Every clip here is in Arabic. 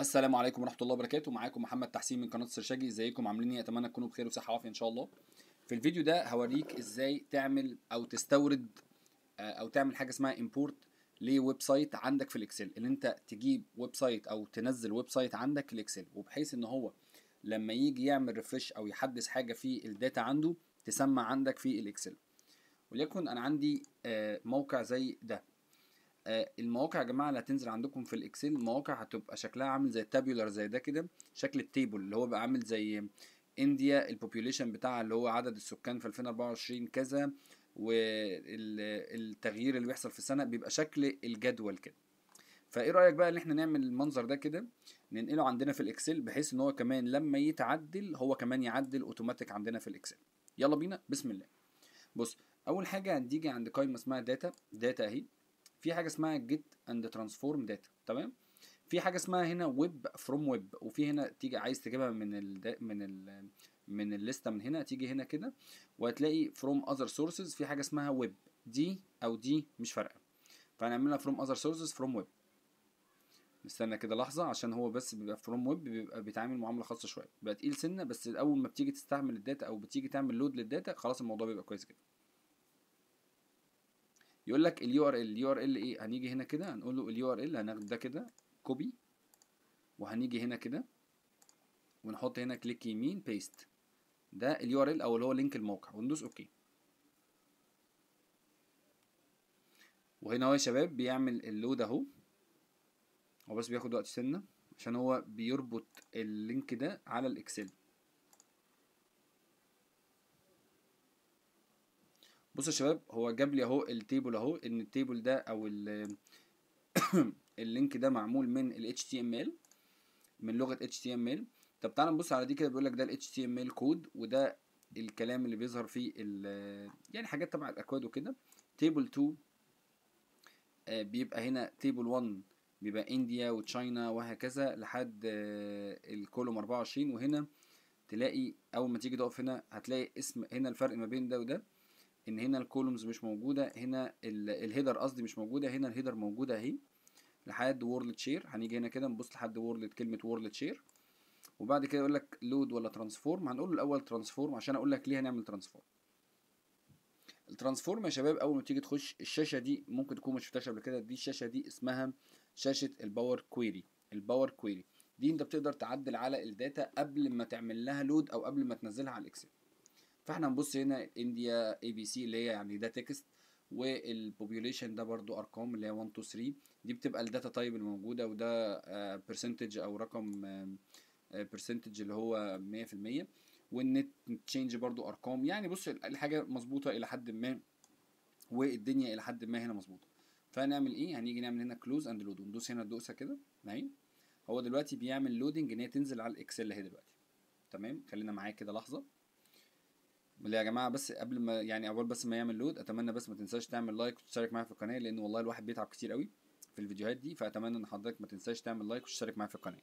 السلام عليكم ورحمه الله وبركاته معاكم محمد تحسين من قناه سرشاجي ازيكم عاملين إيه؟ اتمنى تكونوا بخير وصحه وعافيه ان شاء الله في الفيديو ده هوريك ازاي تعمل او تستورد آه، او تعمل حاجه اسمها امبورت لويب سايت عندك في الاكسل ان انت تجيب ويب سايت او تنزل ويب سايت عندك في الاكسل وبحيث ان هو لما يجي يعمل ريفرش او يحدث حاجه في الداتا عنده تسمع عندك في الاكسل وليكن انا عندي آه، موقع زي ده آه، المواقع يا جماعه اللي هتنزل عندكم في الاكسل مواقع هتبقى شكلها عامل زي التابيولار زي ده كده شكل التيبل اللي هو بقى عامل زي انديا البوبيوليشن بتاعها اللي هو عدد السكان في 2024 كذا والتغيير اللي بيحصل في السنه بيبقى شكل الجدول كده فايه رايك بقى ان احنا نعمل المنظر ده كده ننقله عندنا في الاكسل بحيث ان هو كمان لما يتعدل هو كمان يعدل اوتوماتيك عندنا في الاكسل يلا بينا بسم الله بص اول حاجه هتيجي عند قائمه اسمها داتا داتا اهي في حاجه اسمها جيت اند ترانسفورم داتا تمام في حاجه اسمها هنا ويب فروم ويب وفي هنا تيجي عايز تجيبها من ال من ال من الليسته من هنا تيجي هنا كده وهتلاقي فروم اذر سورسز في حاجه اسمها ويب دي او دي مش فارقه فهنعملها فروم اذر سورسز فروم ويب نستنى كده لحظه عشان هو بس بيبقى فروم ويب بيبقى بيتعامل معامله خاصه شويه بقى تقيل سنه بس اول ما بتيجي تستعمل الداتا او بتيجي تعمل لود للداتا خلاص الموضوع بيبقى كويس جدا يقول لك اليو ار ال اليو ار ال ايه هنيجي هنا كده هنقول له اليو ار ال هناخد ده كده كوبي وهنيجي هنا كده ونحط هنا كليك يمين بيست ده اليو ار ال او اللي هو لينك الموقع وندوس اوكي وهنا هو يا شباب بيعمل اللود اهو هو بس بياخد وقت سنه عشان هو بيربط اللينك ده على الاكسل بصوا يا شباب هو جاب لي اهو التيبل اهو ان التيبل ده او اللينك ده معمول من ال HTML من لغة HTML طب تعالى نبص على دي كده بيقول لك ده ال HTML كود وده الكلام اللي بيظهر فيه يعني حاجات تبع الاكواد وكده تيبل 2 آه، بيبقى هنا تيبل 1 بيبقى انديا وتشاينا وهكذا لحد آه، الكولوم 24 وهنا تلاقي اول ما تيجي تقف هنا هتلاقي اسم هنا الفرق ما بين ده وده ان هنا الكولومز مش موجوده هنا الهيدر قصدي مش موجوده هنا الهيدر موجوده اهي لحد وورلد شير هنيجي هنا كده نبص لحد وورلد كلمه وورلد شير وبعد كده يقول لك لود ولا ترانسفورم هنقول له الاول ترانسفورم عشان اقول لك ليه هنعمل ترانسفورم الترانسفورم يا شباب اول ما تيجي تخش الشاشه دي ممكن تكون ما شفتهاش قبل كده دي الشاشه دي اسمها شاشه الباور كويري الباور كويري دي انت بتقدر تعدل على الداتا قبل ما تعمل لها لود او قبل ما تنزلها على الاكسل فاحنا هنبص هنا انديا اي بي سي اللي هي يعني ده تكست والبوبيوليشن ده برضو ارقام اللي هي 1 2 3 دي بتبقى الداتا تايب الموجوده وده برسنتج آه، او رقم برسنتج آه، اللي هو 100% والنت تشينج برضو ارقام يعني بص الحاجه مظبوطه الى حد ما والدنيا الى حد ما هنا مظبوطه فهنعمل ايه هنيجي نعمل هنا كلوز اند لود وندوس هنا الدوسه كده اهي هو دلوقتي بيعمل لودنج ان هي تنزل على الاكسل اهي دلوقتي تمام خلينا معايا كده لحظه اللي يا جماعه بس قبل ما يعني اول بس ما يعمل لود اتمنى بس ما تنساش تعمل لايك وتشترك معايا في القناه لان والله الواحد بيتعب كتير قوي في الفيديوهات دي فاتمنى ان حضرتك ما تنساش تعمل لايك وتشترك معايا في القناه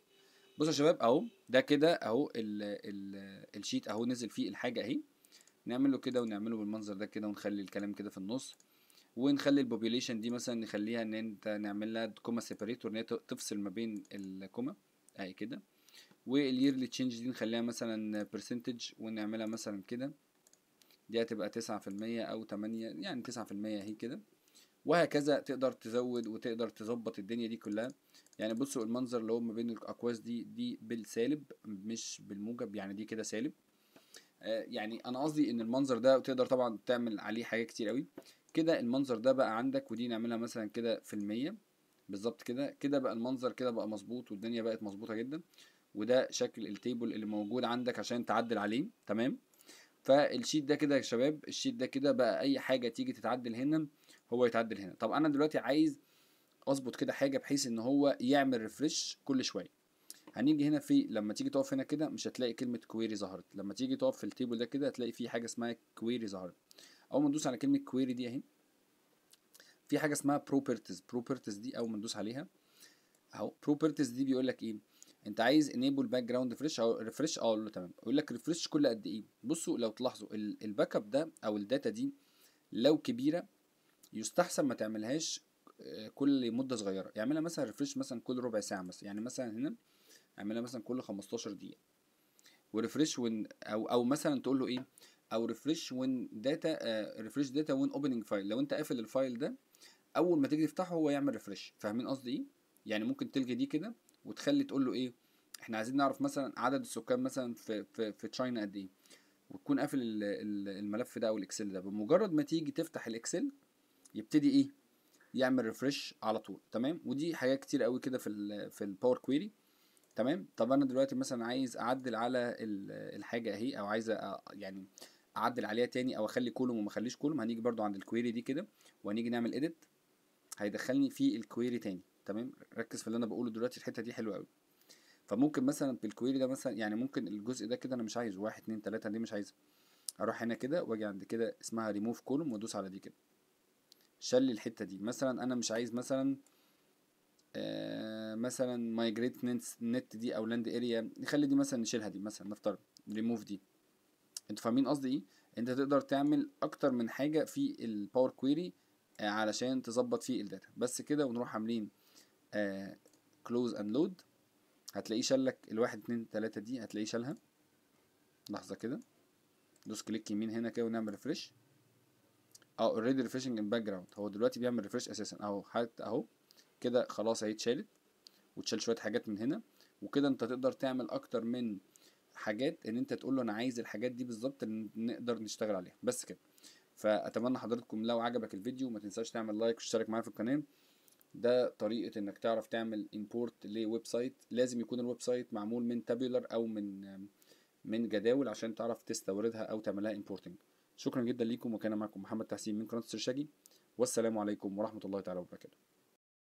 بصوا يا شباب اهو ده كده اهو الـ الـ الشيت اهو نزل فيه الحاجه اهي نعمله كده ونعمله بالمنظر ده كده ونخلي الكلام كده في النص ونخلي البوبيليشن دي مثلا نخليها ان انت نعمل لها كوما سيبريتور ان هي تفصل ما بين الكوما اهي كده واليرلي تشينج دي نخليها مثلا برسنتج ونعملها مثلا كده دي هتبقى تسعة في المية أو تمانية يعني تسعة في المية أهي كده وهكذا تقدر تزود وتقدر تظبط الدنيا دي كلها يعني بصوا المنظر اللي هو ما بين الأقواس دي دي بالسالب مش بالموجب يعني دي كده سالب آه يعني أنا قصدي إن المنظر ده وتقدر طبعا تعمل عليه حاجات كتير أوي كده المنظر ده بقى عندك ودي نعملها مثلا كده في المية بالظبط كده كده بقى المنظر كده بقى مظبوط والدنيا بقت مظبوطة جدا وده شكل التيبل اللي موجود عندك عشان تعدل عليه تمام فالشيت ده كده يا شباب الشيت ده كده بقى اي حاجه تيجي تتعدل هنا هو يتعدل هنا طب انا دلوقتي عايز اظبط كده حاجه بحيث ان هو يعمل ريفرش كل شويه هنيجي هنا في لما تيجي تقف هنا كده مش هتلاقي كلمه كويري ظهرت لما تيجي تقف في التيبل ده كده هتلاقي في حاجه اسمها كويري ظهرت اول ما ندوس على كلمه كويري دي اهي في حاجه اسمها بروبرتيز بروبرتيز دي اول ما ندوس عليها اهو بروبرتيز دي بيقول لك ايه انت عايز انيبل باك جراوند ريفرش او ريفرش اه اقول له تمام يقول لك ريفرش كل قد ايه بصوا لو تلاحظوا الباك اب ده او الداتا دي لو كبيره يستحسن ما تعملهاش آه، كل مده صغيره يعملها مثلا ريفرش مثلا كل ربع ساعه مثلا يعني مثلا هنا اعملها مثلا كل 15 دقيقه وريفرش وين او او مثلا تقول له ايه او ريفرش وين داتا ريفرش داتا وين اوبننج فايل لو انت قافل الفايل ده اول ما تيجي تفتحه هو يعمل ريفرش فاهمين قصدي ايه يعني ممكن تلغي دي كده وتخلي تقول له ايه احنا عايزين نعرف مثلا عدد السكان مثلا في في في تشاينا قد ايه وتكون قافل الملف ده او الاكسل ده بمجرد ما تيجي تفتح الاكسل يبتدي ايه يعمل ريفرش على طول تمام ودي حاجات كتير قوي كده في الـ في الباور كويري تمام طب انا دلوقتي مثلا عايز اعدل على الحاجه اهي او عايز يعني اعدل عليها تاني او اخلي كولوم وما اخليش كولوم هنيجي برضو عند الكويري دي كده وهنيجي نعمل اديت هيدخلني في الكويري تاني تمام ركز في اللي انا بقوله دلوقتي الحته دي حلوه قوي فممكن مثلا بالكويري ده مثلا يعني ممكن الجزء ده كده انا مش عايزه واحد اتنين تلاته دي مش عايزها اروح هنا كده واجي عند كده اسمها ريموف كولوم وادوس على دي كده شل الحته دي مثلا انا مش عايز مثلا آه مثلا مايجريت نت دي او لاند اريا نخلي دي مثلا نشيلها دي مثلا نفترض ريموف دي انتوا فاهمين قصدي ايه انت تقدر تعمل اكتر من حاجه في الباور آه، كويري علشان تظبط فيه الداتا بس كده ونروح عاملين كلوز اند لود هتلاقيه شال لك الواحد اتنين تلاتة دي هتلاقيه شالها لحظة كده دوس كليك يمين هنا كده ونعمل ريفرش اه اوريدي ريفرشنج ان باك جراوند هو دلوقتي بيعمل ريفرش اساسا اهو حتى اهو كده خلاص اهي اتشالت وتشال شوية حاجات من هنا وكده انت تقدر تعمل اكتر من حاجات ان انت تقول له انا عايز الحاجات دي بالظبط نقدر نشتغل عليها بس كده فاتمنى حضراتكم لو عجبك الفيديو ما تنساش تعمل لايك وتشترك معايا في القناه ده طريقه انك تعرف تعمل امبورت لويب سايت لازم يكون الويب سايت معمول من تابولر او من من جداول عشان تعرف تستوردها او تعملها امبورتنج شكرا جدا ليكم وكان معكم محمد تحسين من قناه السرشاجي والسلام عليكم ورحمه الله تعالى وبركاته